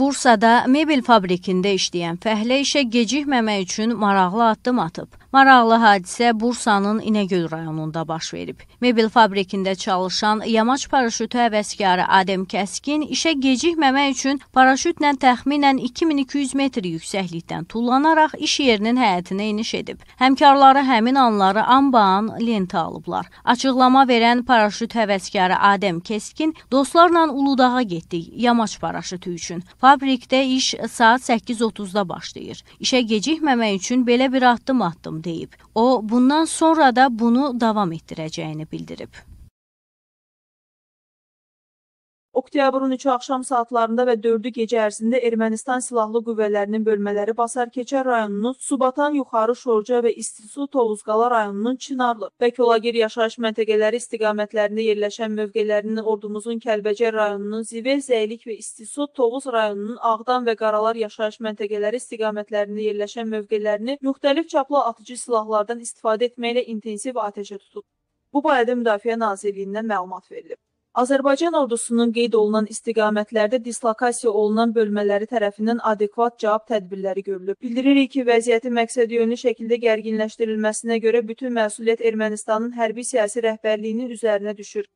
Bursada mebel fabrikində işləyən fəhlə işə gecikməmək üçün maraqlı addım atıb. Maraqlı hadisə Bursanın İnəgöl rayonunda baş verib. Mebel fabrikində çalışan yamaç paraşütü həvəskarı Adəm Kəskin işə gecikməmək üçün paraşütlə təxminən 2200 metr yüksəklikdən tullanaraq iş yerinin həyətinə eniş edib. Həmkarları həmin anları anbaan lentə alıblar. Açıqlama verən paraşüt həvəskarı Adəm Kəskin dostlarla Uludağa getdik yamaç paraşütü üçün. Fabrikdə iş saat 8:30-da başlayır. İşə gecikməmək üçün belə bir addım atdım olacağam deyib. O, bundan sonra da bunu davam etdirəcəyini bildirib. Oktyabrın 3-ü axşam saatlarında və 4-ü gecə ərzində Ermənistan Silahlı Qüvvələrinin bölmələri Basarkeçər rayonunun Subatan, Yuxarı Şorca və İstisu Tovuzqala rayonunun Çınarlı və Kolagir yaşayış məntəqələri istiqamətlərində yerləşən mövqelərinin ordumuzun Kəlbəcər rayonunun Zivel, Zəylik və İstisu Tovuz rayonunun Ağdam və Qaralar yaşayış məntəqələri istiqamətlərində yerləşən mövqelərini müxtəlif çaplı atıcı silahlardan istifadə etməklə intensiv atəşə tutub. Bu barədə Müdafiə Nazirliyindən məlumat verilib. Azərbaycan ordusunun qeyd olunan istiqamətlərdə dislokasiya olunan bölmələri tərəfindən adekvat cavab tədbirləri görülüb. Bildiririk ki, vəziyyəti məqsədyönlü şəkildə gərginləşdirilməsinə görə bütün məsuliyyət Ermənistanın hərbi-siyasi rəhbərliyinin üzərinə düşür.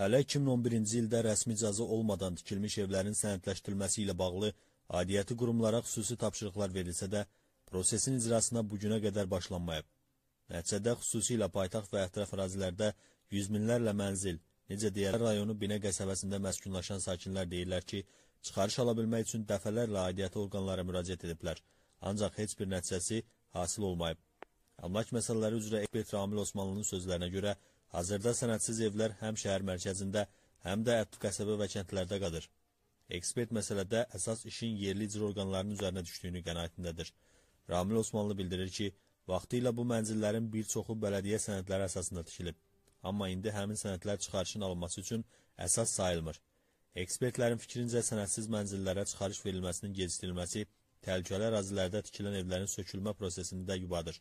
Hələ 2011-ci ildə rəsmi cazı olmadan tikilmiş evlərin sənədləşdirilməsi ilə bağlı adiyyəti qurumlara xüsusi tapşırıqlar verilsə də, prosesin icrasına bugünə qədər başlanmayıb. Nəticədə xüsusilə paytaxt və ətraf ərazilərdə Yüz minlərlə mənzil, necə deyər, rayonu Binə qəsəbəsində məskunlaşan sakinlər deyirlər ki, çıxarış ala bilmək üçün dəfələrlə aidiyyəti orqanlara müraciət ediblər. Ancaq heç bir nəticəsi hasil olmayıb. Əmlak məsələləri üzrə ekspert Ramil Osmanlının sözlərinə görə, hazırda sənədsiz evlər həm şəhər mərkəzində, həm də ətli qəsəbə və kəndlərdə qadır. Ekspert məsələdə əsas işin yerli icra orqanlarının üzərinə düşdüyünü qənaətindədir. Ramil Osmanlı bildirir ki, vaxtilə bu mənzillərin bir çoxu bələdiyyə sənədləri əsasında tikilib. Amma indi həmin sənədlər çıxarışın alınması üçün əsas sayılmır. Ekspertlərin fikrincə sənədsiz mənzillərə çıxarış verilməsinin gecikdirilməsi təhlükəli ərazilərdə tikilən evlərin sökülmə prosesini də yubadır.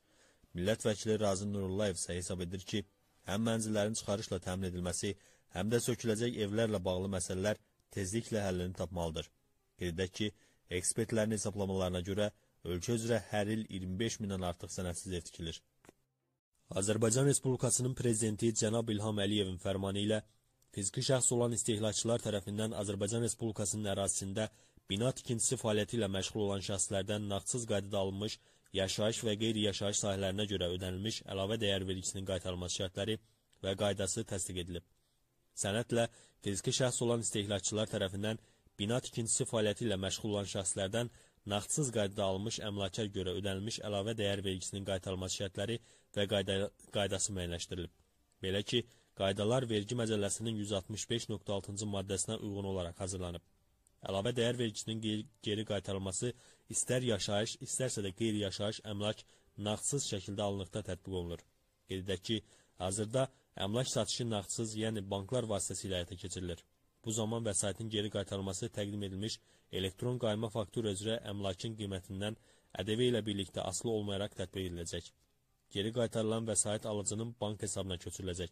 Millət vəkili Razı Nurullayev isə hesab edir ki, həm mənzillərin çıxarışla təmin edilməsi, həm də söküləcək evlərlə bağlı məsələlər tezliklə həllini tapmalıdır. Qeyd edək ki, ekspertlərin hesablamalarına görə ölkə üzrə hər il 25 mindən artıq sənədsiz ev tikilir. Azərbaycan Respublikasının Prezidenti Cənab İlham Əliyevin fərmanı ilə fiziki şəxs olan istehlakçılar tərəfindən Azərbaycan Respublikasının ərazisində bina tikintisi fəaliyyəti ilə məşğul olan şəxslərdən nağdsız qaydada alınmış yaşayış və qeyri-yaşayış sahələrinə görə ödənilmiş əlavə dəyər vergisinin qaytarılması şərtləri və qaydası təsdiq edilib. Sənədlə fiziki şəxs olan istehlakçılar tərəfindən bina tikintisi fəaliyyəti ilə məşğul olan şəxslərdən nağdsız qaydada alınmış əmlakar görə ödənilmiş əlavə dəyər vergisinin qaytarılması şərtləri və qayda, qaydası müəyyənləşdirilib. Belə ki, qaydalar vergi məcəlləsinin 165.6-cı maddəsinə uyğun olaraq hazırlanıb. Əlavə dəyər vergisinin geri, geri qaytarılması istər yaşayış, istərsə də qeyri-yaşayış əmlak nağdsız şəkildə alınıqda tətbiq olunur. Qeyd edək ki, hazırda əmlak satışı nağdsız, yəni banklar vasitəsilə həyata keçirilir. Bu zaman vəsaitin geri qaytarılması təqdim edilmiş elektron qayma faktura üzrə əmlakın qiymətindən ədəvi ilə birlikdə asılı olmayaraq tətbiq ediləcək. Geri qaytarılan vəsait alıcının bank hesabına köçürüləcək.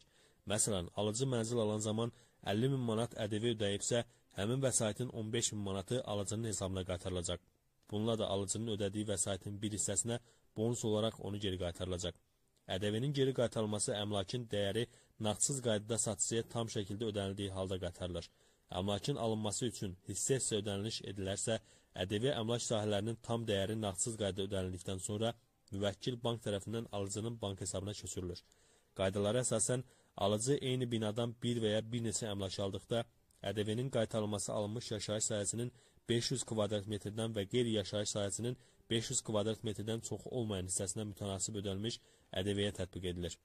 Məsələn, alıcı mənzil alan zaman 50 min manat ədəvi ödəyibsə, həmin vəsaitin 15 min manatı alıcının hesabına qaytarılacaq. Bununla da alıcının ödədiyi vəsaitin bir hissəsinə bonus olaraq onu geri qaytarılacaq. Ədəvinin geri qaytarılması əmlakın dəyəri naqdsız qaydada satıcıya tam şəkildə ödənildiyi halda qaytarılır. Əmlakın alınması üçün hissəsə ödəniş edilərsə, ƏDV əmlak sahələrinin tam dəyəri nağdsız qayda ödənildikdən sonra müvəkkil bank tərəfindən alıcının bank hesabına köçürülür. Qaydalara əsasən alıcı eyni binadan bir və ya bir neçə əmlak aldıqda ƏDV-nin qaytarılması alınmış yaşayış sahəsinin 500 kvadrat metrdən və qeyri-yaşayış sahəsinin 500 kvadrat metrdən çox olmayan hissəsinə mütənasib ödənilmiş ƏDV-yə tətbiq edilir.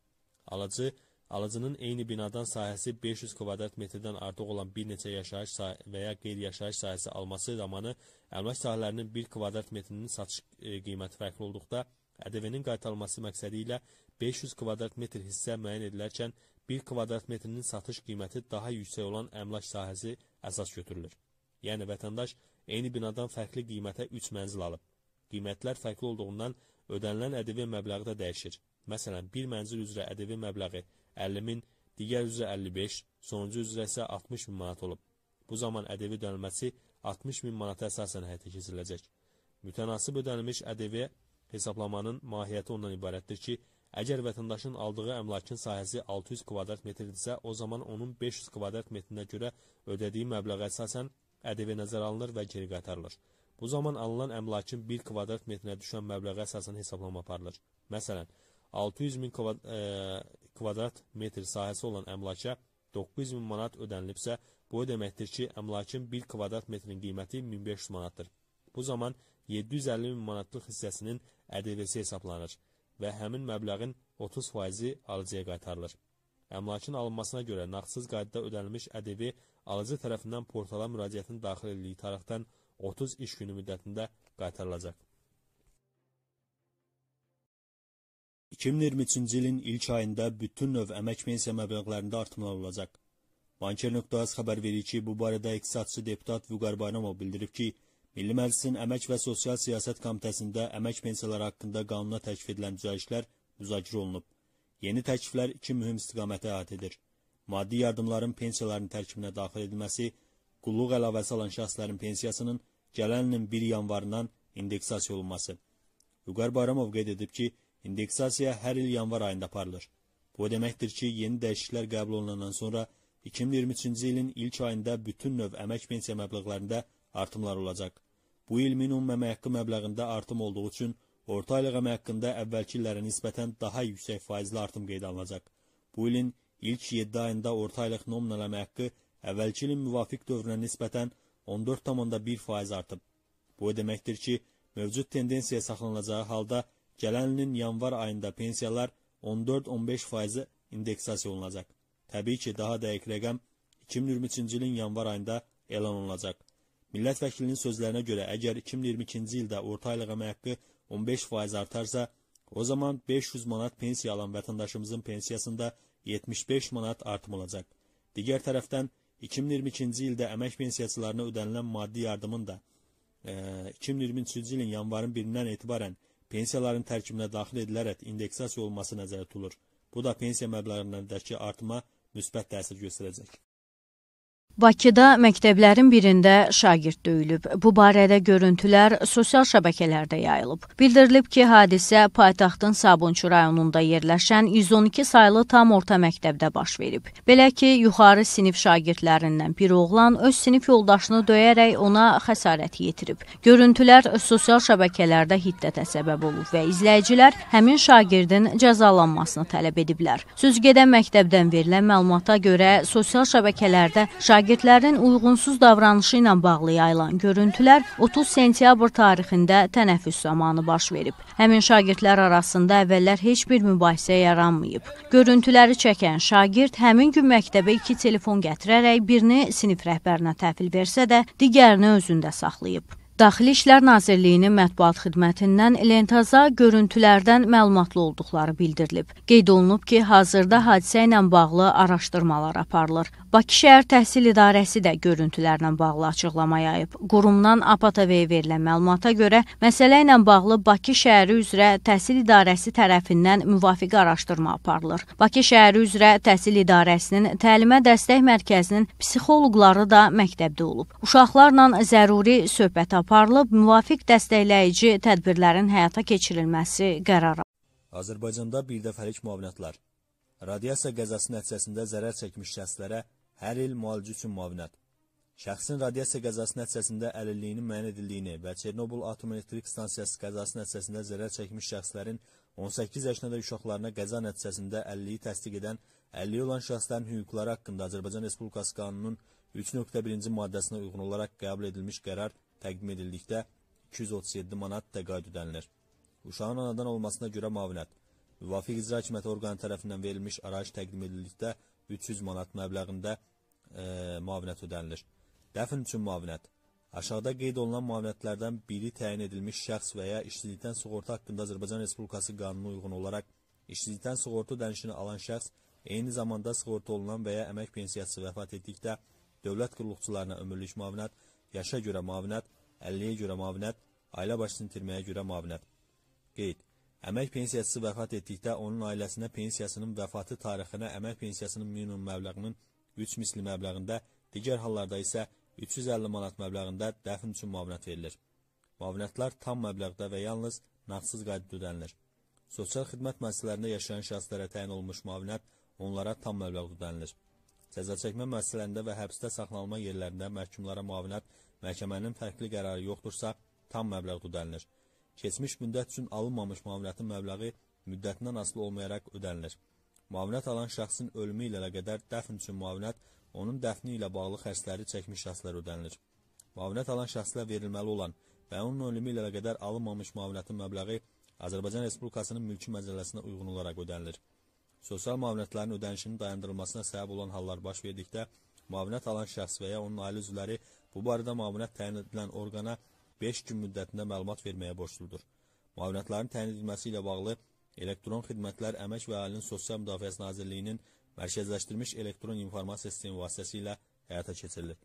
Alıcı Alıcının eyni binadan sahəsi 500 kvadrat metrdən artıq olan bir neçə yaşayış və ya qeyri-yaşayış sahəsi alması zamanı əmlak sahələrinin 1 kvadrat metrinin satış e, qiyməti fərqli olduqda ƏDV-nin qaytarılması məqsədi ilə 500 kvadrat metr hissə müəyyən edilərkən 1 kvadrat metrinin satış qiyməti daha yüksək olan əmlak sahəsi əsas götürülür. Yəni vətəndaş eyni binadan fərqli qiymətə 3 mənzil alıb. Qiymətlər fərqli olduğundan ödənilən ƏDV məbləği də dəyişir. Məsələn, bir mənzil üzrə ƏDV məbləği 50 min, digər üzrə 55, sonuncu üzrə isə 60 min manat olub. Bu zaman ədəvi ödənilməsi 60 min manata əsasən həyata keçiriləcək. Mütənasib ödənilmiş ədəvi hesablamanın mahiyyəti ondan ibarətdir ki, əgər vətəndaşın aldığı əmlakın sahəsi 600 kvadrat metrdirsə, o zaman onun 500 kvadrat metrinə görə ödədiyi məbləğə əsasən ədəvi nəzərə alınır və geri qaytarılır. Bu zaman alınan əmlakın 1 kvadrat metrinə düşən məbləğə əsasən hesablama aparılır. Məsələn, 600 min kvadrat, e, kvadrat metr sahəsi olan əmlaka 900 min manat ödənilibsə, bu o deməkdir ki, əmlakın 1 kvadrat metrin qiyməti 1500 manatdır. Bu zaman 750 min manatlıq hissəsinin ƏDV-si hesablanır və həmin məbləğin 30 faizi alıcıya qaytarılır. Əmlakın alınmasına görə nağdsız qaydada ödənilmiş ƏDV alıcı tərəfindən portala müraciətin daxil edildiyi tarixdən 30 iş günü müddətində qaytarılacaq. 2023-cü ilin ilk ayında bütün növ əmək pensiya məbləğlərində artımlar olacaq. Banker.az xəbər verir ki, bu barədə iqtisadçı deputat Vüqar Bayramov bildirib ki, Milli Məclisin Əmək və Sosial Siyasət Komitəsində əmək pensiyaları haqqında qanuna təklif edilən düzəlişlər müzakirə olunub. Yeni təkliflər iki mühüm istiqamətə əhatə edir. Maddi yardımların pensiyalarının tərkibinə daxil edilməsi, qulluq əlavəsi alan şəxslərin pensiyasının gələn ilin 1 yanvarından indeksasiya olunması. Vüqar Bayramov qeyd edib ki, İndeksasiya hər il yanvar ayında aparılır. Bu deməkdir ki, yeni dəyişikliklər qəbul olunandan sonra 2023-cü ilin ilk ayında bütün növ əmək pensiya məbləğlərində artımlar olacaq. Bu il minimum əmək haqqı məbləğində artım olduğu üçün orta aylıq əmək haqqında əvvəlki illərə nisbətən daha yüksək faizli artım qeydə alınacaq. Bu ilin ilk 7 ayında orta aylıq nominal əmək haqqı əvvəlki ilin müvafiq dövrünə nisbətən 14,1 faiz artıb. Bu deməkdir ki, mövcud tendensiya saxlanacağı halda Gələn ilin yanvar ayında pensiyalar 14-15 faizi indeksasiya olunacaq. Təbii ki, daha dəqiq rəqəm 2023-cü ilin yanvar ayında elan olunacaq. Millət vəkilinin sözlərinə görə, əgər 2022-ci ildə orta aylıq əmək haqqı 15 faiz artarsa, o zaman 500 manat pensiya alan vətəndaşımızın pensiyasında 75 manat artım olacaq. Digər tərəfdən 2022-ci ildə əmək pensiyacılarına ödənilən maddi yardımın da e, 2023-cü ilin yanvarın 1-dən etibarən pensiyaların tərkibinə daxil edilərək indeksasiya olunması nəzərdə tutulur. Bu da pensiya məbləğlərindəki artıma müsbət təsir göstərəcək. Bakıda məktəblərin birində şagird döyülüb. Bu barədə görüntülər sosial şəbəkələrdə yayılıb. Bildirilib ki, hadisə paytaxtın Sabunçu rayonunda yerləşən 112 saylı tam orta məktəbdə baş verib. Belə ki, yuxarı sinif şagirdlərindən bir oğlan öz sinif yoldaşını döyərək ona xəsarət yetirib. Görüntülər sosial şəbəkələrdə hiddətə səbəb olub və izləyicilər həmin şagirdin cəzalanmasını tələb ediblər. Sözügedən məktəbdən verilən məlumata görə sosial şəbəkələrdə şagird şagirdlərin uyğunsuz davranışı ilə bağlı yayılan görüntülər 30 sentyabr tarixində tənəffüs zamanı baş verib. Həmin şagirdlər arasında əvvəllər heç bir mübahisə yaranmayıb. Görüntüləri çəkən şagird həmin gün məktəbə 2 telefon gətirərək birini sinif rəhbərinə təhvil versə də, digərini özündə saxlayıb. Daxili İşlər Nazirliyinin mətbuat xidmətindən Lentaza görüntülərdən məlumatlı olduqları bildirilib. Qeyd olunub ki, hazırda hadisə ilə bağlı araşdırmalar aparılır. Bakı şəhər təhsil idarəsi də görüntülərlə bağlı açıqlama yayıb. Qurumdan APATV-yə verilən məlumata görə məsələ ilə bağlı Bakı şəhəri üzrə təhsil idarəsi tərəfindən müvafiq araşdırma aparılır. Bakı şəhəri üzrə təhsil idarəsinin təlimə dəstək mərkəzinin psixoloqları da məktəbdə olub. Uşaqlarla zəruri söhbət aparılır aparılıb müvafiq dəstəkləyici tədbirlərin həyata keçirilməsi qərarı. Azərbaycanda birdəfəlik müavinətlər. Radiasiya qəzası nəticəsində zərər çəkmiş şəxslərə hər il müalicə üçün müavinət. Şəxsin radiasiya qəzası nəticəsində əlilliyinin müəyyən edildiyini və Çernobıl Atom Elektrik Stansiyası qəzası nəticəsində zərər çəkmiş şəxslərin 18 yaşında uşaqlarına qəza nəticəsində əlilliyi təsdiq edən 50 olan şəxslərin hüquqları haqqında Azərbaycan Respublikası qanununun 3.1-ci maddəsinə uyğun olaraq qəbul edilmiş qərar təqdim edildikdə 237 manat təqaüd ödənilir. Uşağın anadan olmasına görə müavinət. Müvafiq icra hakimiyyəti orqanı tərəfindən verilmiş arayış təqdim edildikdə 300 manat məbləğində e, müavinət ödənilir. Dəfn üçün müavinət. Aşağıda qeyd olunan müavinətlərdən biri təyin edilmiş şəxs və ya işsizlikdən sığorta haqqında Azərbaycan Respublikası qanunu uyğun olaraq işsizlikdən sığorta ödənişini alan şəxs eyni zamanda sığorta olunan və ya əmək pensiyası vəfat etdikdə dövlət qulluqçularına ömürlük müavinət, yaşa görə müavinət, 50-yə görə müavinət, ailə başçısını itirməyə görə müavinət. Qeyd. Əmək pensiyası vəfat etdikdə onun ailəsinə pensiyasının vəfatı tarixinə əmək pensiyasının minimum məbləğinin 3 misli məbləğində, digər hallarda isə 350 manat məbləğində dəfn üçün müavinət verilir. Müavinətlər tam məbləğdə və yalnız nağdsız qaydada ödənilir. Sosial xidmət müəssisələrində yaşayan şəxslərə təyin olunmuş müavinət onlara tam məbləğdə ödənilir. Cəzaçəkmə müəssisələrində və həbsdə saxlanılma yerlərində məhkumlara müavinət məhkəmənin fərqli qərarı yoxdursa, tam məbləğ ödənilir. Keçmiş müddət üçün alınmamış müavinətin məbləği müddətindən asılı olmayaraq ödənilir. Müavinət alan şəxsin ölümü ilə qədər dəfn üçün müavinət, onun dəfni ilə bağlı xərcləri çəkmiş şəxslər ödənilir. Müavinət alan şəxslə verilməli olan və onun ölümü ilə qədər alınmamış müavinətin məbləği Azərbaycan Respublikasının mülki məcəlləsinə uyğun olaraq ödənilir. Sosial müavinətlərin ödənişinin dayandırılmasına səbəb olan hallar baş verdikdə müavinət alan şəxs və ya onun ailə üzvləri bu barədə müavinət təyin edilən orqana 5 gün müddətində məlumat verməyə borcludur. Müavinətlərin təyin edilməsi ilə bağlı Elektron Xidmətlər Əmək və Əhalinin Sosial Müdafiəsi Nazirliyinin mərkəzləşdirilmiş elektron informasiya sistemi vasitəsilə həyata keçirilir.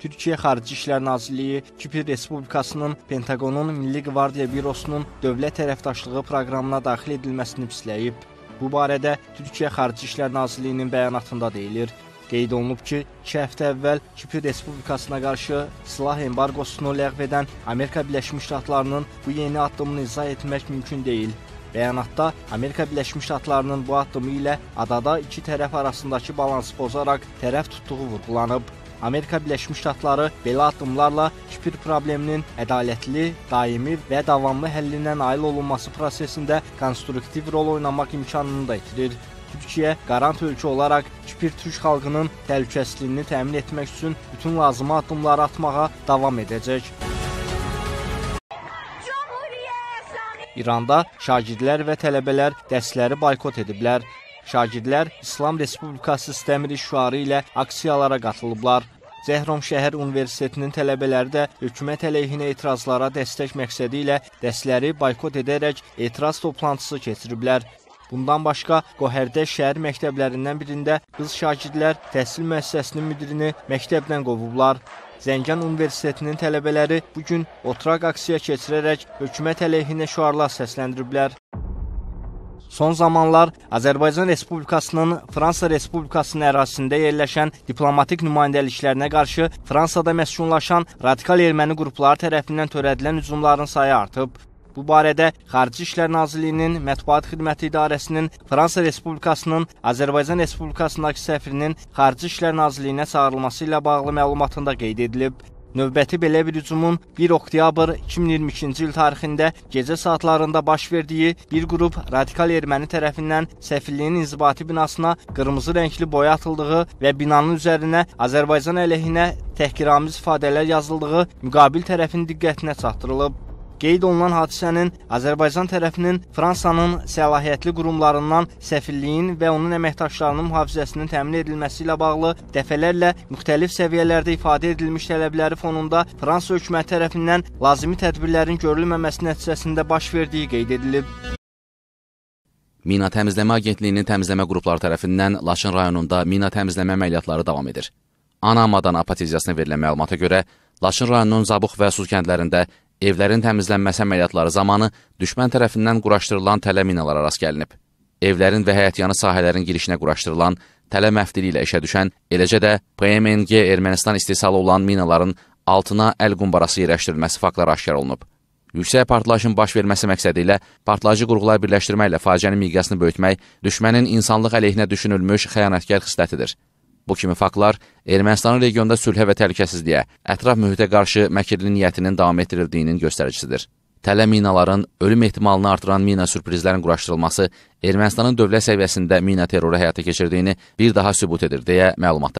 Türkiyə Xarici İşlər Nazirliyi, Kipr Respublikasının Pentaqonun Milli Qvardiya Bürosunun dövlət tərəfdaşlığı proqramına daxil edilməsini pisləyib. Bu barədə Türkiyə Xarici İşlər Nazirliyinin bəyanatında deyilir. Qeyd olunub ki, 2 həftə əvvəl Kipr Respublikasına qarşı silah embarqosunu ləğv edən Amerika Birləşmiş Ştatlarının bu yeni addımını izah etmək mümkün deyil. Bəyanatda Amerika Birləşmiş Ştatlarının bu addımı ilə adada iki tərəf arasındakı balansı pozaraq tərəf tutduğu vurğulanıb. Amerika Birləşmiş Ştatları belə addımlarla Kipr probleminin ədalətli, daimi və davamlı həllinə nail olunması prosesində konstruktiv rol oynamaq imkanını da itirir. Türkiyə qarant ölkə olaraq Kipr türk xalqının təhlükəsizliyini təmin etmək üçün bütün lazımi addımları atmağa davam edəcək. İranda şagirdlər və tələbələr dərsləri boykot ediblər. Şagirdlər İslam Respublikası istəmirik şüarı ilə aksiyalara qatılıblar. Zəhrom Şəhər Universitetinin tələbələri də hökumət əleyhinə etirazlara dəstək məqsədi ilə dəstləri boykot edərək etiraz toplantısı keçiriblər. Bundan başqa Qohərdə şəhər məktəblərindən birində qız şagirdlər təhsil müəssisəsinin müdirini məktəbdən qovublar. Zəncan Universitetinin tələbələri bu gün oturaq aksiya keçirərək hökumət əleyhinə şüarlar səsləndiriblər. Son zamanlar Azərbaycan Respublikasının Fransa Respublikasının ərazisində yerləşən diplomatik nümayəndəliklərinə qarşı Fransada məskunlaşan radikal erməni qrupları tərəfindən törədilən hücumların sayı artıb. Bu barədə Xarici İşlər Nazirliyinin Mətbuat Xidməti İdarəsinin Fransa Respublikasının Azərbaycan Respublikasındakı səfirinin Xarici İşlər Nazirliyinə çağırılması ilə bağlı məlumatında qeyd edilib. Növbəti belə bir hücumun 1 oktyabr 2022-ci il tarixində gecə saatlarında baş verdiyi bir qrup radikal erməni tərəfindən səfirliyin inzibati binasına qırmızı rəngli boya atıldığı və binanın üzərinə Azərbaycan əleyhinə təhqiramiz ifadələr yazıldığı müqabil tərəfin diqqətinə çatdırılıb. Qeyd olunan hadisənin Azərbaycan tərəfinin Fransanın səlahiyyətli qurumlarından səfirliyin və onun əməkdaşlarının mühafizəsinin təmin edilməsi ilə bağlı dəfələrlə müxtəlif səviyyələrdə ifadə edilmiş tələbləri fonunda Fransa hökuməti tərəfindən lazımi tədbirlərin görülməməsi nəticəsində baş verdiyi qeyd edilib. Mina Təmizləmə Agentliyinin təmizləmə qrupları tərəfindən Laçın rayonunda mina təmizləmə əməliyyatları davam edir. Anamadan apatiziyasına verilən məlumata görə Laçın rayonunun Zabux və Suz kəndlərində Evlərin təmizlənməsi əməliyyatları zamanı düşmən tərəfindən quraşdırılan tələ minalara rast gəlinib. Evlərin və həyətyanı sahələrin girişinə quraşdırılan tələ məftili ilə işə düşən, eləcə də PMNG Ermənistan istehsalı olan minaların altına əl qumbarası yerləşdirilməsi faktları aşkar olunub. Yüksək partlayışın baş verməsi məqsədi ilə partlayıcı qurğular birləşdirməklə faciənin miqyasını böyütmək düşmənin insanlıq əleyhinə düşünülmüş xəyanətkar xislətlidir. Bu kimi faktlar Ermənistanın regionda sülhə və təhlükəsizliyə, ətraf mühitə qarşı məkirli niyyətinin davam etdirildiyinin göstəricisidir. Tələ minaların ölüm ehtimalını artıran mina sürprizlərin quraşdırılması Ermənistanın dövlət səviyyəsində mina terroru həyata keçirdiyini bir daha sübut edir deyə məlumatda qeyd edilib.